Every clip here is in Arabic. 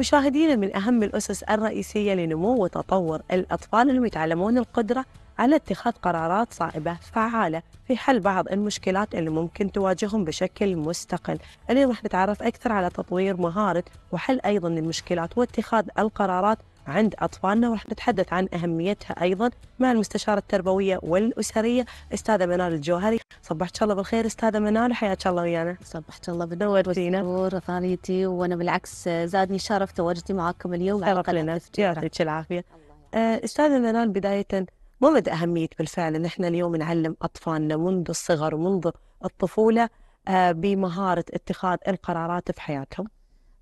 مشاهدينا من أهم الأسس الرئيسية لنمو وتطور الأطفال أنهم يتعلمون القدرة على اتخاذ قرارات صائبة فعالة في حل بعض المشكلات اللي ممكن تواجههم بشكل مستقل اليوم راح نتعرف أكثر على تطوير مهارة وحل أيضا المشكلات واتخاذ القرارات عند أطفالنا ورح نتحدث عن أهميتها أيضا مع المستشارة التربوية والأسرية أستاذة منال الجوهري صبحت الله بالخير أستاذة منال وحياك الله ويانا صبحت الله بالنور والسرور ثانيتي وأنا بالعكس زادني شرف تواجدي معكم اليوم شرف لنا يعطيك العافية آه، أستاذة منال بداية ما مدى أهمية بالفعل إن إحنا اليوم نعلم أطفالنا منذ الصغر ومنذ الطفولة آه، بمهارة اتخاذ القرارات في حياتهم؟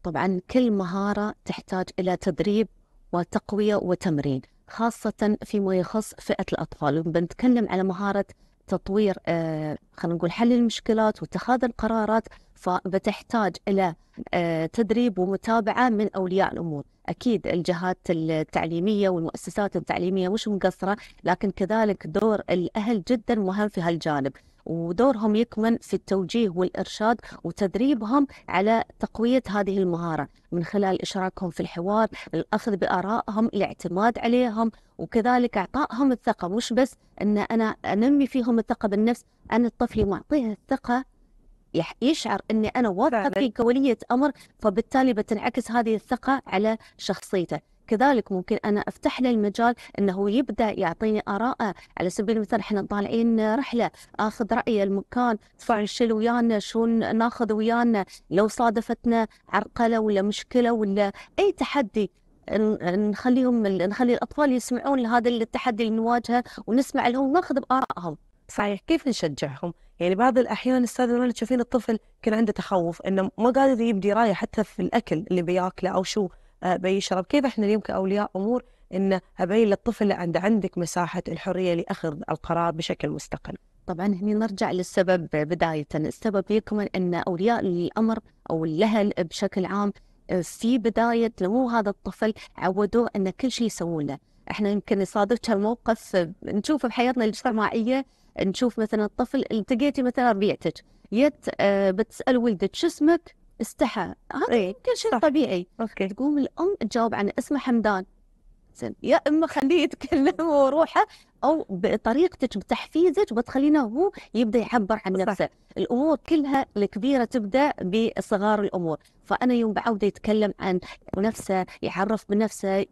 طبعا كل مهارة تحتاج إلى تدريب وتقوية وتمرين خاصة فيما يخص فئة الأطفال بنتكلم على مهارة تطوير آه، خلينا نقول حل المشكلات واتخاذ القرارات فبتحتاج إلى آه، تدريب ومتابعة من أولياء الأمور أكيد الجهات التعليمية والمؤسسات التعليمية مش مقصرة لكن كذلك دور الأهل جدا مهم في هالجانب ودورهم يكمن في التوجيه والإرشاد وتدريبهم على تقوية هذه المهارة من خلال إشراكهم في الحوار الأخذ بآرائهم الاعتماد عليهم وكذلك إعطائهم الثقة مش بس أن أنا أنمي فيهم الثقة بالنفس أنا الطفل معطيه الثقة يشعر أني أنا واثقة فيه كولية أمر فبالتالي بتنعكس هذه الثقة على شخصيته كذلك ممكن انا افتح له المجال انه يبدا يعطيني اراءه على سبيل المثال احنا طالعين رحله اخذ رايه المكان ارفع ويانا شو ناخذ ويانا لو صادفتنا عرقله ولا مشكله ولا اي تحدي نخليهم نخلي الاطفال يسمعون لهذا التحدي اللي نواجهه ونسمع لهم ناخذ بارائهم صحيح كيف نشجعهم؟ يعني بعض الاحيان استاذ تشوفين الطفل كان عنده تخوف انه ما قادر يبدي رايه حتى في الاكل اللي بياكله او شو باي شراب كيف احنا اليوم كاولياء امور ان ابين للطفل عند عندك مساحه الحريه لاخذ القرار بشكل مستقل طبعا هني نرجع للسبب بدايه السبب يكمن ان اولياء الامر او الاهل بشكل عام آه، في بدايه نمو هذا الطفل عودوه ان كل شيء يسوون له احنا يمكن صادفت هالموقف آه، نشوفه بحياتنا الاجتماعيه نشوف مثلا الطفل التقيتي مثلا ربيعتك يت آه، بتسال ولدك شو اسمك استحى هذا إيه؟ يمكن شيء طبيعي أوكي. تقوم الام تجاوب عن اسمه حمدان زين يا اما خليه يتكلم وروحه او بطريقتك بتحفيزك بتخلينه هو يبدا يعبر عن نفسه صح. الامور كلها الكبيره تبدا بصغار الامور فانا يوم بعوده يتكلم عن نفسه يعرف بنفسه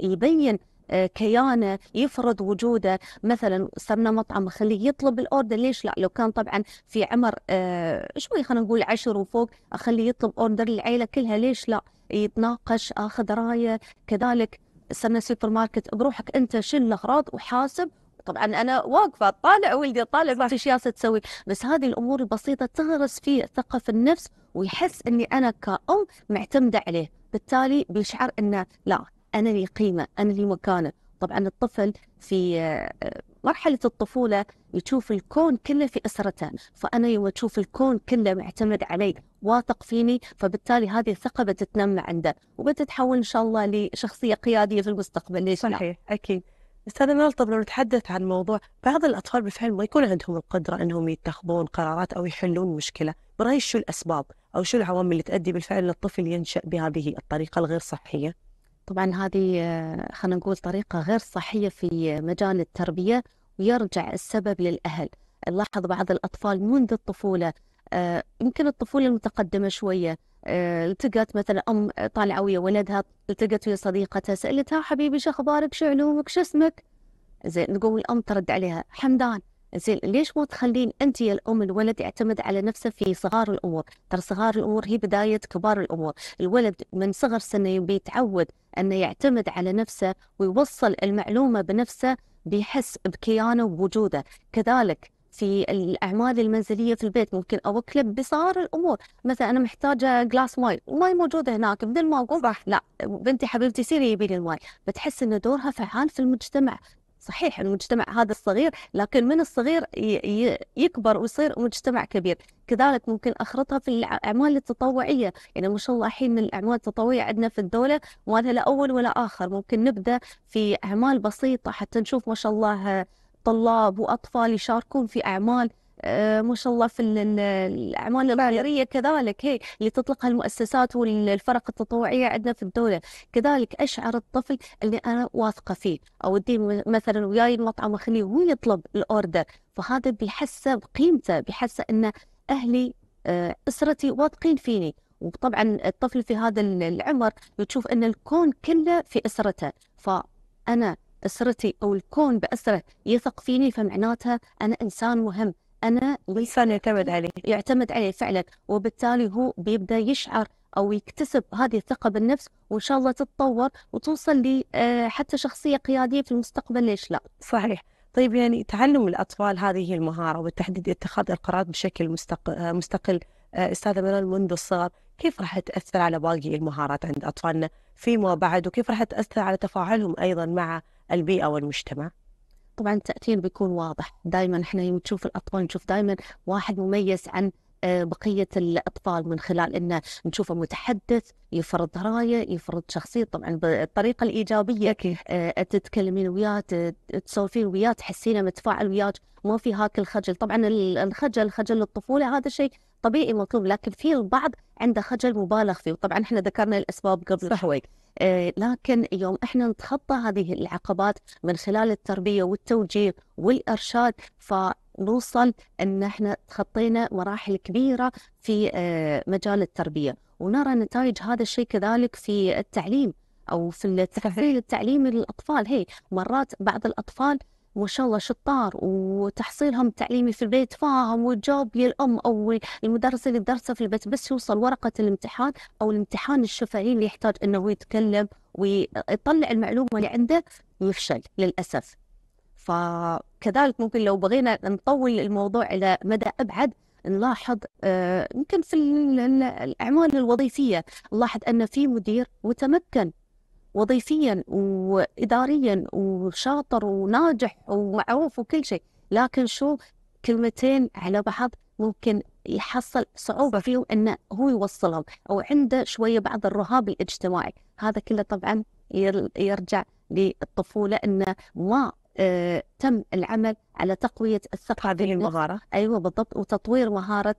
يبين آه، كيانه يفرض وجوده مثلا صرنا مطعم اخليه يطلب الاوردر ليش لا لو كان طبعا في عمر آه، شوي خلينا نقول عشر وفوق اخليه يطلب اوردر للعيله كلها ليش لا يتناقش اخذ رايه كذلك صرنا سوبر ماركت بروحك انت شيل الاغراض وحاسب طبعا انا واقفه طالع ولدي طالع ايش شيء تسوي بس هذه الامور البسيطه تغرس فيه ثقه في النفس ويحس اني انا كأم معتمده عليه بالتالي بيشعر انه لا أنا لي قيمة أنا لي مكانة طبعا الطفل في آه، مرحلة الطفولة يشوف الكون كله في أسرته فأنا يوم أشوف الكون كله معتمد علي واثق فيني فبالتالي هذه الثقة بتتنمى عنده وبتتحول إن شاء الله لشخصية قيادية في المستقبل ليش صحيح لا؟ أكيد استاذ نال طب لو نتحدث عن موضوع بعض الاطفال بالفعل ما يكون عندهم القدره انهم يتخذون قرارات او يحلون مشكله، برايك شو الاسباب او شو العوامل اللي تؤدي بالفعل للطفل ينشا بهذه الطريقه الغير صحيه؟ طبعا هذه آه، خلينا نقول طريقة غير صحية في مجال التربية ويرجع السبب للأهل نلاحظ بعض الأطفال منذ الطفولة آه، يمكن الطفولة المتقدمة شوية آه، التقت مثلا أم طالعة ويا ولدها التقت ويا صديقتها سألتها حبيبي شو أخبارك شو علومك شو اسمك زين نقول الأم ترد عليها حمدان زين ليش مو تخلين انت يا الام الولد يعتمد على نفسه في صغار الامور ترى صغار الامور هي بدايه كبار الامور الولد من صغر سنه يبي يتعود انه يعتمد على نفسه ويوصل المعلومه بنفسه بيحس بكيانه ووجوده كذلك في الاعمال المنزليه في البيت ممكن اوكله بصغار الامور مثلا انا محتاجه جلاس ماي ماي موجوده هناك بدل ما اقول لا بنتي حبيبتي سيري يبي لي الماي بتحس ان دورها فعال في المجتمع صحيح المجتمع هذا الصغير لكن من الصغير يكبر ويصير مجتمع كبير كذلك ممكن أخرطها في الأعمال التطوعية يعني ما شاء الله الحين الأعمال التطوعية عندنا في الدولة ما لها لا أول ولا آخر ممكن نبدأ في أعمال بسيطة حتى نشوف ما شاء الله طلاب وأطفال يشاركون في أعمال آه، ما شاء الله في الاعمال الخيريه كذلك هي اللي تطلقها المؤسسات والفرق التطوعيه عندنا في الدوله كذلك اشعر الطفل اللي انا واثقه فيه اوديه مثلا وياي المطعم اخليه هو يطلب الاوردر فهذا بيحسه بقيمته بيحسه ان اهلي آه، اسرتي واثقين فيني وطبعا الطفل في هذا العمر بتشوف ان الكون كله في اسرته فانا اسرتي او الكون باسره يثق فيني فمعناتها انا انسان مهم انا الانسان يعتمد عليه يعتمد عليه فعلا وبالتالي هو بيبدا يشعر او يكتسب هذه الثقه بالنفس وان شاء الله تتطور وتوصل لي آه، حتى شخصيه قياديه في المستقبل ليش لا صحيح طيب يعني تعلم الاطفال هذه المهاره وبالتحديد اتخاذ القرارات بشكل مستق... آه، مستقل آه، استاذه منال منذ الصغر كيف راح تاثر على باقي المهارات عند اطفالنا فيما بعد وكيف راح تاثر على تفاعلهم ايضا مع البيئه والمجتمع؟ طبعا التاثير بيكون واضح دائما احنا يوم تشوف الاطفال نشوف دائما واحد مميز عن آه، بقيه الاطفال من خلال انه نشوفه متحدث يفرض رايه يفرض شخصيه طبعا بالطريقه الايجابيه آه، تتكلمين وياه تسولفين وياه تحسينه متفاعل وياك ما في هاك الخجل طبعا الخجل خجل الطفوله هذا شيء طبيعي مطلوب لكن في البعض عنده خجل مبالغ فيه وطبعا احنا ذكرنا الاسباب قبل شوي آه، لكن يوم احنا نتخطى هذه العقبات من خلال التربيه والتوجيه والارشاد ف نوصل ان احنا تخطينا مراحل كبيره في آه، مجال التربيه ونرى نتائج هذا الشيء كذلك في التعليم او في التحصيل التعليمي للاطفال هي مرات بعض الاطفال ما شاء الله شطار وتحصيلهم التعليمي في البيت فاهم وجاب للام او المدرس اللي درسه في البيت بس يوصل ورقه الامتحان او الامتحان الشفهي اللي يحتاج انه يتكلم ويطلع المعلومه اللي عنده يفشل للاسف فكذلك ممكن لو بغينا نطول الموضوع إلى مدى أبعد نلاحظ آه، يمكن في الأعمال الوظيفية نلاحظ أن في مدير متمكن وظيفيا وإداريا وشاطر وناجح ومعروف وكل شيء لكن شو كلمتين على بعض ممكن يحصل صعوبة فيهم أنه هو يوصلهم أو عنده شوية بعض الرهاب الاجتماعي هذا كله طبعا يرجع للطفولة أنه ما آه، تم العمل على تقويه الثقه هذه المهاره ايوه بالضبط وتطوير مهاره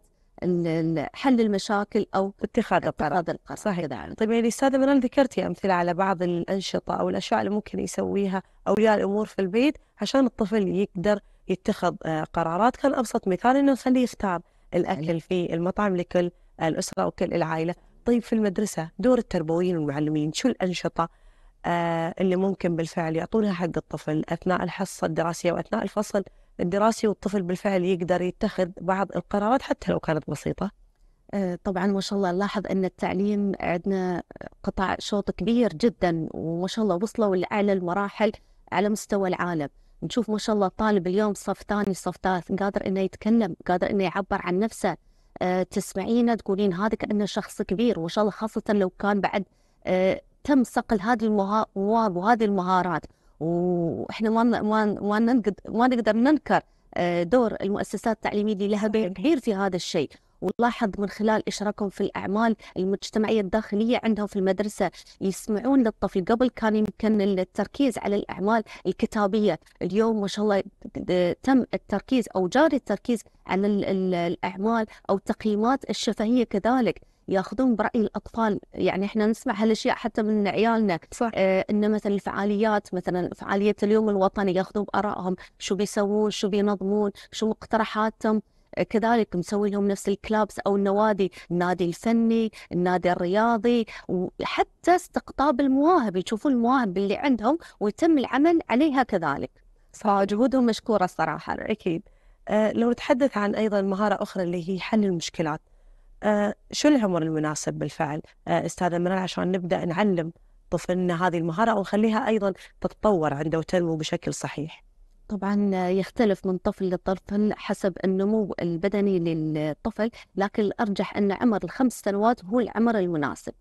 حل المشاكل او اتخاذ القرار القرار صحيح كذلك. يعني. طيب يعني استاذه منال ذكرتي امثله على بعض الانشطه او الاشياء اللي ممكن يسويها اولياء الامور في البيت عشان الطفل يقدر يتخذ آه، قرارات كان ابسط مثال انه نخليه يختار الاكل في المطعم لكل الاسره وكل العائله طيب في المدرسه دور التربويين والمعلمين شو الانشطه آه، اللي ممكن بالفعل يعطونها حق الطفل أثناء الحصة الدراسية وأثناء الفصل الدراسي والطفل بالفعل يقدر يتخذ بعض القرارات حتى لو كانت بسيطة آه، طبعا ما شاء الله نلاحظ أن التعليم عندنا قطع شوط كبير جدا وما شاء الله وصلوا لأعلى المراحل على مستوى العالم نشوف ما شاء الله الطالب اليوم صف ثاني صف ثالث قادر انه يتكلم قادر انه يعبر عن نفسه آه، تسمعينه تقولين هذا كانه شخص كبير وما شاء الله خاصه لو كان بعد تم صقل هذه المواهب وهذه المهارات واحنا ما ما ما نقدر ننكر آه، دور المؤسسات التعليميه اللي لها بين كبير في هذا الشيء ولاحظ من خلال اشراكهم في الاعمال المجتمعيه الداخليه عندهم في المدرسه يسمعون للطفل قبل كان يمكن التركيز على الاعمال الكتابيه اليوم ما شاء الله تم التركيز او جاري التركيز على الاعمال او تقييمات الشفهيه كذلك ياخذون براي الاطفال يعني احنا نسمع هالاشياء حتى من عيالنا صح. آه ان مثلا الفعاليات مثلا فعاليه اليوم الوطني ياخذون بارائهم شو بيسوون شو بينظمون شو مقترحاتهم آه، كذلك مسوي لهم نفس الكلابس او النوادي النادي الفني النادي الرياضي وحتى استقطاب المواهب يشوفون المواهب اللي عندهم ويتم العمل عليها كذلك فجهودهم مشكوره الصراحه اكيد أه لو نتحدث عن ايضا مهاره اخرى اللي هي حل المشكلات آه شو العمر المناسب بالفعل آه استاذه منال عشان نبدا نعلم طفلنا هذه المهاره ونخليها ايضا تتطور عنده وتنمو بشكل صحيح. طبعا آه، يختلف من طفل لطفل حسب النمو البدني للطفل لكن الارجح ان عمر الخمس سنوات هو العمر المناسب.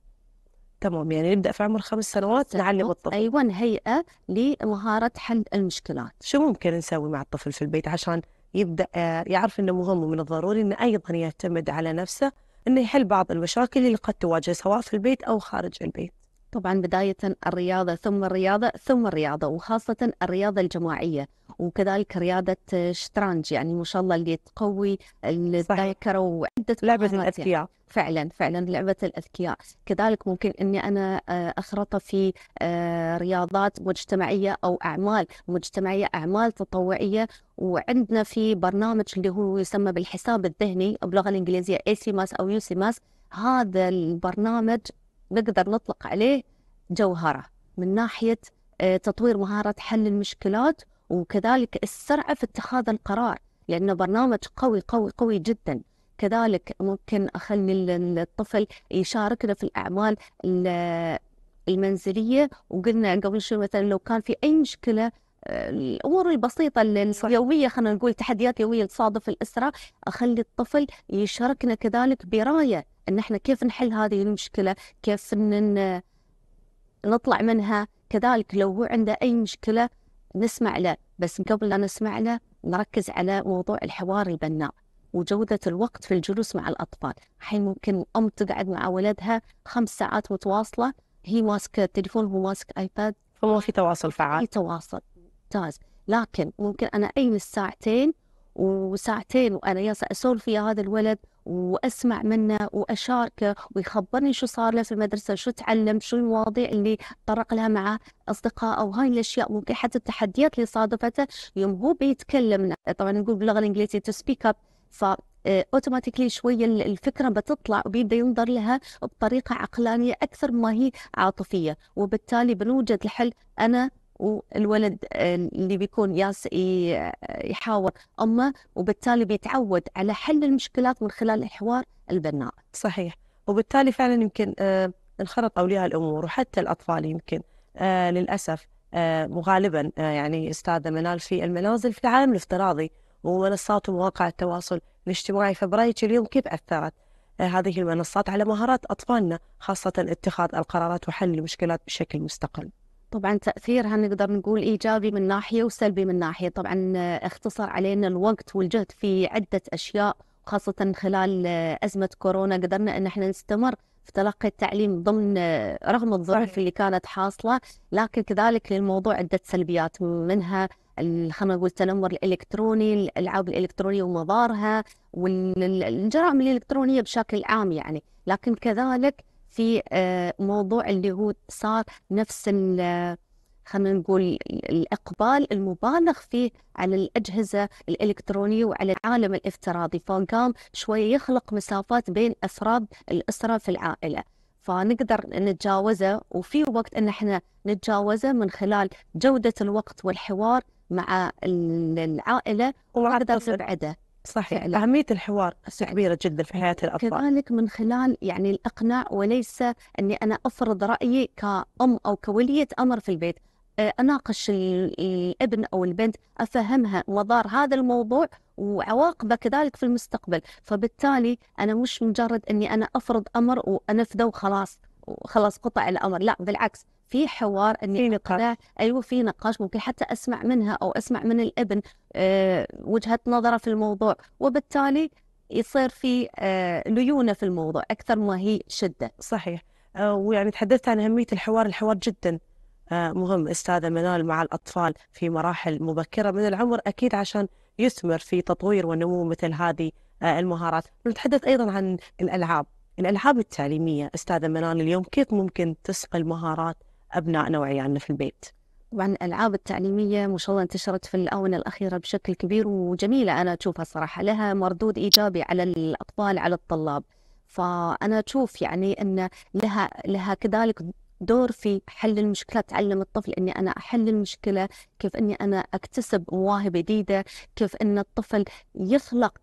تمام يعني نبدا في عمر خمس سنوات نعلم الطفل ايوه نهيئه لمهاره حل المشكلات شو ممكن نسوي مع الطفل في البيت عشان يبدا آه، يعرف انه مهم ومن الضروري انه ايضا يعتمد على نفسه انه يحل بعض المشاكل اللي قد تواجه سواء في البيت او خارج البيت طبعا بداية الرياضة ثم الرياضة ثم الرياضة وخاصة الرياضة الجماعية وكذلك رياضة الشطرنج يعني ما شاء الله اللي تقوي الذاكرة وعدة لعبة يعني الأذكياء يعني. فعلا فعلا لعبة الأذكياء كذلك ممكن أني أنا آه، أخرط في آه، رياضات مجتمعية أو أعمال مجتمعية أعمال تطوعية وعندنا في برنامج اللي هو يسمى بالحساب الذهني باللغة الإنجليزية اي سي ماس أو يو سي ماس هذا البرنامج نقدر نطلق عليه جوهره من ناحيه آه، تطوير مهاره حل المشكلات وكذلك السرعه في اتخاذ القرار لانه برنامج قوي قوي قوي جدا كذلك ممكن اخلي الطفل يشاركنا في الاعمال المنزليه وقلنا قبل شوي مثلا لو كان في اي مشكله آه، الامور البسيطه اليوميه خلينا نقول تحديات يوميه تصادف الاسره اخلي الطفل يشاركنا كذلك برايه ان احنا كيف نحل هذه المشكله كيف إن نطلع منها كذلك لو هو عنده اي مشكله نسمع له بس قبل لا نسمع له نركز على موضوع الحوار البناء وجودة الوقت في الجلوس مع الأطفال حين ممكن الأم تقعد مع ولدها خمس ساعات متواصلة هي ماسكة تليفون وهو ماسك آيباد فما في تواصل فعال في تواصل ممتاز لكن ممكن أنا أي الساعتين وساعتين وانا ياسا اسولف فيها هذا الولد واسمع منه واشاركه ويخبرني شو صار له في المدرسه شو تعلم شو المواضيع اللي طرق لها مع اصدقائه وهاي الاشياء ممكن حتى التحديات اللي صادفته يوم هو بيتكلم طبعا نقول باللغه الانجليزيه تو سبيك اب ف اوتوماتيكلي آه، شويه الفكره بتطلع وبيبدا ينظر لها بطريقه عقلانيه اكثر ما هي عاطفيه وبالتالي بنوجد الحل انا والولد آه، اللي بيكون ياس يحاور امه وبالتالي بيتعود على حل المشكلات من خلال الحوار البناء. صحيح وبالتالي فعلا يمكن آه، انخرط اولياء الامور وحتى الاطفال يمكن آه، للاسف وغالبا يعني استاذه منال في المنازل في العالم الافتراضي ومنصات ومواقع التواصل الاجتماعي فبرايك اليوم كيف اثرت هذه المنصات على مهارات اطفالنا خاصه اتخاذ القرارات وحل المشكلات بشكل مستقل. طبعا تأثيرها نقدر نقول إيجابي من ناحية وسلبي من ناحية طبعا آه، اختصر علينا الوقت والجهد في عدة أشياء خاصة خلال آه، أزمة كورونا قدرنا أن احنا نستمر في تلقي التعليم ضمن آه، رغم الظروف اللي كانت حاصلة لكن كذلك للموضوع عدة سلبيات منها خلينا نقول التنمر الالكتروني الالعاب الالكترونيه ومضارها والجرائم الالكترونيه بشكل عام يعني لكن كذلك في آه، موضوع اللي هو صار نفس خلينا نقول الإقبال المبالغ فيه على الأجهزة الإلكترونية وعلى العالم الافتراضي فقام شويه يخلق مسافات بين أفراد الأسرة في العائلة فنقدر نتجاوزه وفي وقت ان احنا نتجاوزه من خلال جوده الوقت والحوار مع العائله ومع نبعده صحيح فعلا. أهمية الحوار كبيرة جدا في حياة الأطفال كذلك من خلال يعني الإقناع وليس أني أنا أفرض رأيي كأم أو كولية أمر في البيت أه، اناقش الابن او البنت افهمها مضار هذا الموضوع وعواقبه كذلك في المستقبل فبالتالي انا مش مجرد اني انا افرض امر وانفذه وخلاص وخلاص قطع الامر لا بالعكس في حوار اني في نقاش ايوه في نقاش ممكن حتى اسمع منها او اسمع من الابن أه وجهه نظره في الموضوع وبالتالي يصير في أه ليونه في الموضوع اكثر ما هي شده. صحيح أه ويعني تحدثت عن اهميه الحوار، الحوار جدا آه، مهم استاذه منال مع الاطفال في مراحل مبكره من العمر اكيد عشان يثمر في تطوير ونمو مثل هذه آه، المهارات، نتحدث ايضا عن الالعاب، الالعاب التعليميه استاذه منال اليوم كيف ممكن تسقي المهارات أبنائنا وعيالنا في البيت طبعا الألعاب التعليمية ما شاء الله انتشرت في الآونة الأخيرة بشكل كبير وجميلة أنا أشوفها صراحة لها مردود إيجابي على الأطفال على الطلاب فأنا أشوف يعني أن لها لها كذلك دور في حل المشكله تعلم الطفل اني انا احل المشكله كيف اني انا اكتسب مواهب جديده كيف ان الطفل يخلق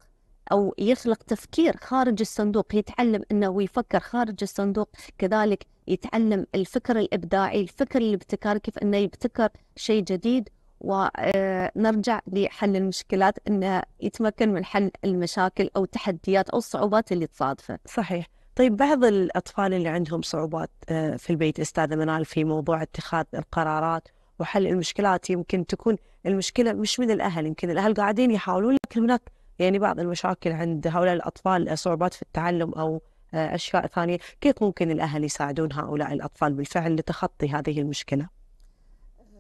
أو يخلق تفكير خارج الصندوق يتعلم أنه يفكر خارج الصندوق كذلك يتعلم الفكر الإبداعي الفكر الابتكار كيف أنه يبتكر شيء جديد ونرجع آه، لحل المشكلات أنه يتمكن من حل المشاكل أو التحديات أو الصعوبات اللي تصادفه صحيح طيب بعض الأطفال اللي عندهم صعوبات آه، في البيت أستاذة منال في موضوع اتخاذ القرارات وحل المشكلات يمكن تكون المشكلة مش من الأهل يمكن الأهل قاعدين يحاولون لكن هناك يعني بعض المشاكل عند هؤلاء الأطفال صعوبات في التعلم أو آه، أشياء ثانية كيف ممكن الأهل يساعدون هؤلاء الأطفال بالفعل لتخطي هذه المشكلة؟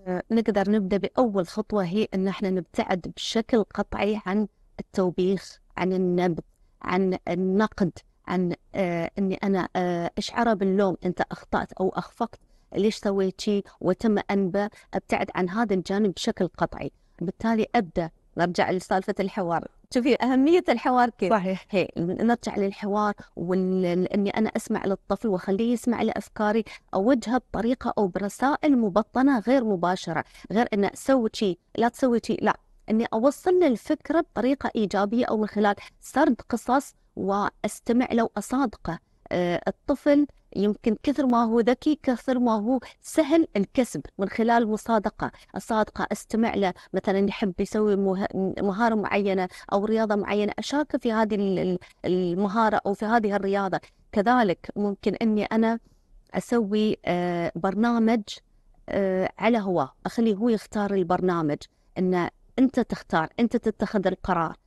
آه، نقدر نبدأ بأول خطوة هي أن احنا نبتعد بشكل قطعي عن التوبيخ عن النبذ عن النقد عن آه أني أنا آه أشعره باللوم أنت أخطأت أو أخفقت ليش سويت شيء وتم أنبه أبتعد عن هذا الجانب بشكل قطعي بالتالي أبدأ نرجع لسالفة الحوار شوفي اهميه الحوار كيف صحيح هي نرجع للحوار واني انا اسمع للطفل واخليه يسمع لافكاري اوجهه بطريقه او برسائل مبطنه غير مباشره غير ان سوي شيء، لا تسوي شيء، لا اني اوصل الفكره بطريقه ايجابيه او من خلال سرد قصص واستمع له اصادقه آه، الطفل يمكن كثر ما هو ذكي كثر ما هو سهل الكسب من خلال المصادقة الصادقة استمع له مثلا يحب يسوي مهارة معينة أو رياضة معينة أشارك في هذه المهارة أو في هذه الرياضة كذلك ممكن أني أنا أسوي آه، برنامج آه، على هو أخليه هو يختار البرنامج أن أنت تختار أنت تتخذ القرار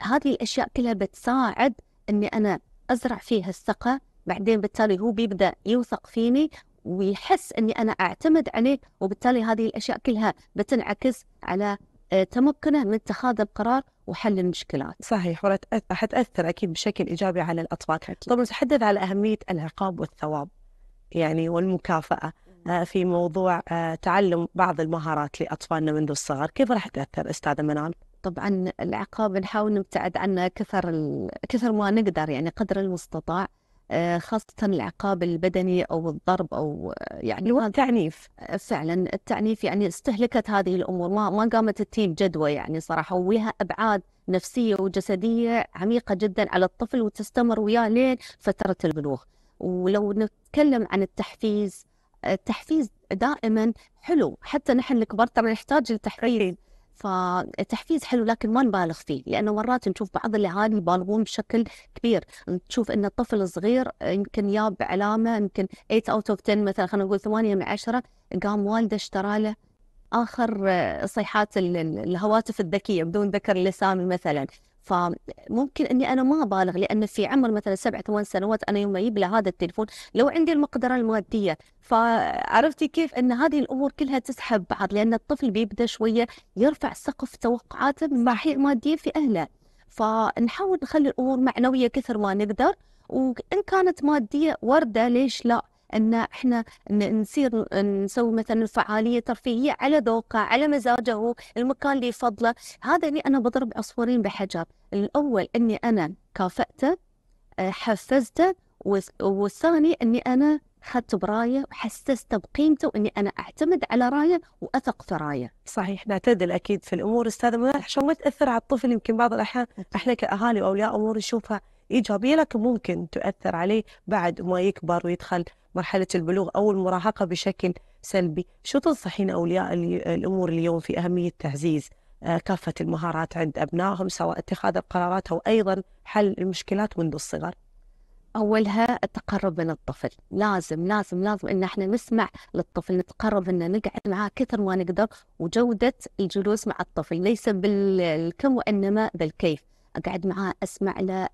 هذه الأشياء كلها بتساعد أني أنا أزرع فيها الثقة بعدين بالتالي هو بيبدا يوثق فيني ويحس اني انا اعتمد عليه وبالتالي هذه الاشياء كلها بتنعكس على آه، تمكنه من اتخاذ القرار وحل المشكلات. صحيح وحتاثر اكيد بشكل ايجابي على الاطفال. طبعا نتحدث على اهميه العقاب والثواب يعني والمكافاه آه، في موضوع آه، تعلم بعض المهارات لاطفالنا منذ الصغر، كيف راح تاثر استاذه منال؟ طبعا العقاب نحاول نبتعد عنه كثر ال... كثر ما نقدر يعني قدر المستطاع آه، خاصة العقاب البدني أو الضرب أو آه، يعني التعنيف آه، فعلا التعنيف يعني استهلكت هذه الأمور ما, ما قامت التيم جدوى يعني صراحة ولها أبعاد نفسية وجسدية عميقة جدا على الطفل وتستمر وياه لين فترة البلوغ ولو نتكلم عن التحفيز التحفيز دائما حلو حتى نحن الكبار ترى نحتاج للتحفيز فالتحفيز حلو لكن ما نبالغ فيه لانه مرات نشوف بعض الاهالي يبالغون بشكل كبير نشوف ان الطفل الصغير يمكن ياب علامه يمكن 8 اوت اوف 10 مثلا خلينا نقول 8 من 10 قام والده اشترى له اخر صيحات الهواتف الذكيه بدون ذكر الاسامي مثلا فممكن اني انا ما ابالغ لان في عمر مثلا سبع ثمان سنوات انا يوم اجيب له هذا التليفون لو عندي المقدره الماديه فعرفتي كيف ان هذه الامور كلها تسحب بعض لان الطفل بيبدا شويه يرفع سقف توقعاته من ناحيه ماديه في اهله فنحاول نخلي الامور معنويه كثر ما نقدر وان كانت ماديه ورده ليش لا ان احنا نصير نسوي مثلا فعاليه ترفيهيه على ذوقه على مزاجه المكان اللي يفضله هذا اللي انا بضرب عصفورين بحجر الاول اني انا كافأته آه، حفزته والثاني اني انا خدت برايه وحسسته بقيمته واني انا اعتمد على رايه واثق في رايه. صحيح نعتدل اكيد في الامور استاذه منال عشان ما تاثر على الطفل يمكن بعض الاحيان احنا كاهالي واولياء امور نشوفها إيجابية لكن ممكن تؤثر عليه بعد ما يكبر ويدخل مرحلة البلوغ أو المراهقة بشكل سلبي شو تنصحين أولياء الأمور اليوم في أهمية تعزيز آه، كافة المهارات عند أبنائهم سواء اتخاذ القرارات أو أيضا حل المشكلات منذ الصغر أولها التقرب من الطفل لازم لازم لازم إن إحنا نسمع للطفل نتقرب إنه نقعد معاه كثر ما نقدر وجودة الجلوس مع الطفل ليس بالكم وإنما بالكيف اقعد معاه اسمع له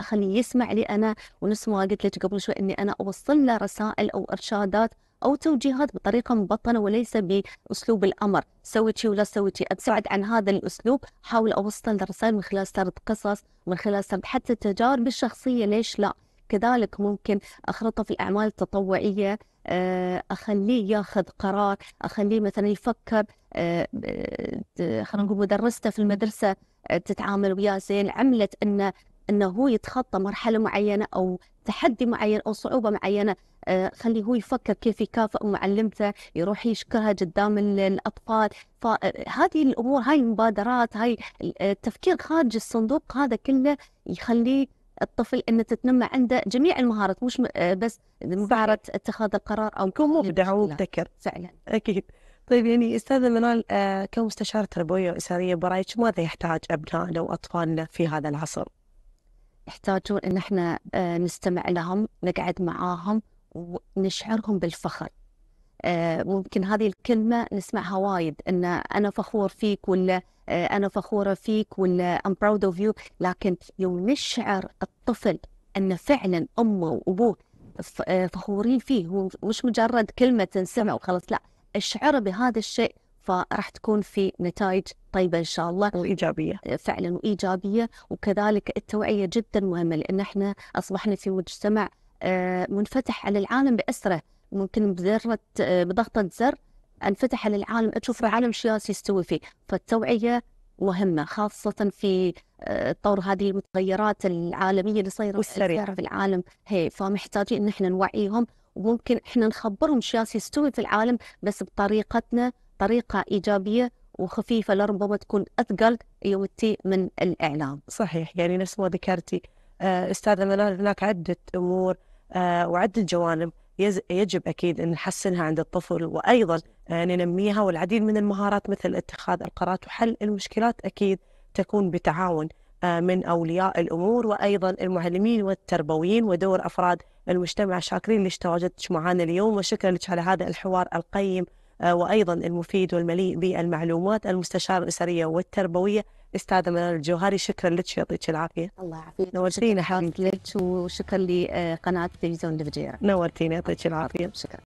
اخليه آه، يسمع لي انا ونفس ما قلت لك قبل شوي اني انا اوصل له رسائل او ارشادات او توجيهات بطريقه مبطنه وليس باسلوب الامر سوي شيء ولا سوي شيء ابتعد عن هذا الاسلوب حاول اوصل رسائل من خلال سرد قصص من خلال سرد حتى تجاربي الشخصيه ليش لا كذلك ممكن اخرطه في الاعمال التطوعيه آه، اخليه ياخذ قرار اخليه مثلا يفكر آه، خلينا نقول مدرسته في المدرسه آه، تتعامل وياه زين عملت انه انه هو يتخطى مرحله معينه او تحدي معين او صعوبه معينه خليه هو يفكر كيف يكافئ معلمته يروح يشكرها قدام الاطفال فهذه الامور هاي المبادرات هاي التفكير خارج الصندوق هذا كله يخليه الطفل ان تتنمى عنده جميع المهارات مش آه، بس مهاره اتخاذ القرار او يكون مبدع ومبتكر فعلا اكيد طيب يعني استاذه منال آه، كمستشاره تربويه واسريه برايك ماذا يحتاج ابنائنا واطفالنا في هذا العصر؟ يحتاجون ان احنا آه، نستمع لهم، نقعد معاهم ونشعرهم بالفخر آه، ممكن هذه الكلمه نسمعها وايد ان انا فخور فيك ولا آه، انا فخوره فيك ولا ام براود اوف يو لكن يوم نشعر الطفل ان فعلا امه وابوه آه، فخورين فيه مش مجرد كلمه تنسمع وخلاص لا اشعر بهذا الشيء فراح تكون في نتائج طيبه ان شاء الله وايجابيه فعلا وايجابيه وكذلك التوعيه جدا مهمه لان احنا اصبحنا في مجتمع منفتح على العالم باسره ممكن بذرة آه، بضغطة زر انفتح على العالم اشوف العالم شو يستوي فيه فالتوعية مهمة خاصة في آه، طور هذه المتغيرات العالمية اللي صايرة في العالم هي فمحتاجين ان احنا نوعيهم وممكن احنا نخبرهم شو يستوي في العالم بس بطريقتنا طريقة إيجابية وخفيفة لربما تكون أثقل يوتي من الإعلام صحيح يعني نفس ما ذكرتي آه، أستاذة منال هناك عدة أمور وعدة جوانب يجب أكيد أن نحسنها عند الطفل وأيضا آه، ننميها والعديد من المهارات مثل اتخاذ القرارات وحل المشكلات أكيد تكون بتعاون آه، من أولياء الأمور وأيضا المعلمين والتربويين ودور أفراد المجتمع شاكرين لتواجدك تواجدتش معنا اليوم وشكرا لك على هذا الحوار القيم آه، وأيضا المفيد والمليء بالمعلومات المستشار الأسرية والتربوية أستاذة منال الجوهري شكرا لك يعطيك العافية الله يعافيك نورتينا حبيبتي وشكرا لقناة تلفزيون الفجيرة نورتينا يعطيك العافية شكرا